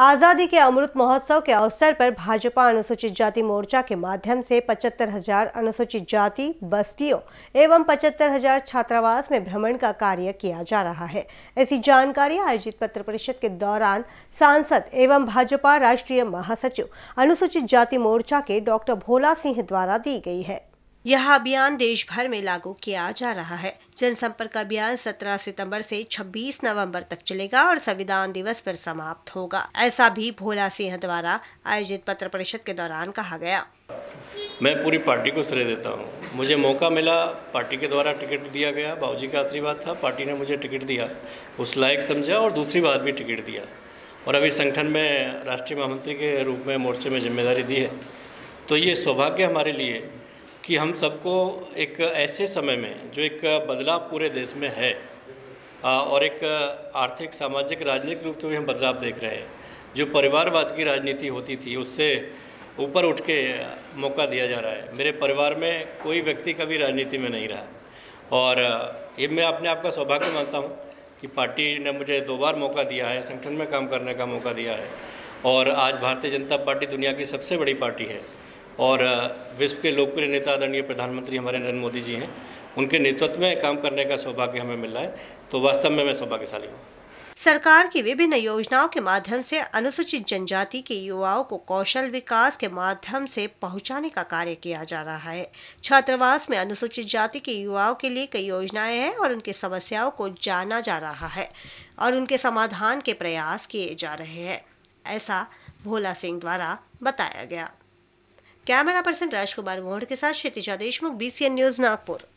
आज़ादी के अमृत महोत्सव के अवसर पर भाजपा अनुसूचित जाति मोर्चा के माध्यम से पचहत्तर हजार अनुसूचित जाति बस्तियों एवं पचहत्तर हजार छात्रावास में भ्रमण का कार्य किया जा रहा है ऐसी जानकारी आयोजित पत्र परिषद के दौरान सांसद एवं भाजपा राष्ट्रीय महासचिव अनुसूचित जाति मोर्चा के डॉक्टर भोला सिंह द्वारा दी गई है यह अभियान देश भर में लागू किया जा रहा है जनसंपर्क अभियान 17 सितंबर से 26 नवंबर तक चलेगा और संविधान दिवस पर समाप्त होगा ऐसा भी भोला सिंह द्वारा आयोजित पत्र परिषद के दौरान कहा गया मैं पूरी पार्टी को श्रेय देता हूँ मुझे मौका मिला पार्टी के द्वारा टिकट दिया गया बाबूजी का आशीर्वाद था पार्टी ने मुझे टिकट दिया उस लायक समझा और दूसरी बार भी टिकट दिया और अभी संगठन में राष्ट्रीय महामंत्री के रूप में मोर्चे में जिम्मेदारी दी है तो ये सौभाग्य हमारे लिए कि हम सबको एक ऐसे समय में जो एक बदलाव पूरे देश में है और एक आर्थिक सामाजिक राजनीतिक रूप से भी हम बदलाव देख रहे हैं जो परिवारवाद की राजनीति होती थी उससे ऊपर उठ के मौका दिया जा रहा है मेरे परिवार में कोई व्यक्ति कभी राजनीति में नहीं रहा और ये मैं अपने आप का सौभाग्य मानता हूँ कि पार्टी ने मुझे दो बार मौका दिया है संगठन में काम करने का मौका दिया है और आज भारतीय जनता पार्टी दुनिया की सबसे बड़ी पार्टी है और विश्व के लोकप्रिय नेता आदरणीय प्रधानमंत्री हमारे नरेंद्र मोदी जी हैं उनके नेतृत्व में काम करने का सौभाग्य हमें मिल रहा है तो वास्तव में मैं सौभाग्यशाली हूँ सरकार की विभिन्न योजनाओं के माध्यम से अनुसूचित जनजाति के युवाओं को कौशल विकास के माध्यम से पहुंचाने का कार्य किया जा रहा है छात्रावास में अनुसूचित जाति के युवाओं के लिए कई योजनाएं हैं और उनकी समस्याओं को जाना जा रहा है और उनके समाधान के प्रयास किए जा रहे हैं ऐसा भोला सिंह द्वारा बताया गया कैमरा पर्सन राजकुमार मोहड़ के साथ क्षितिजा देशमुख बीसीएन न्यूज नागपुर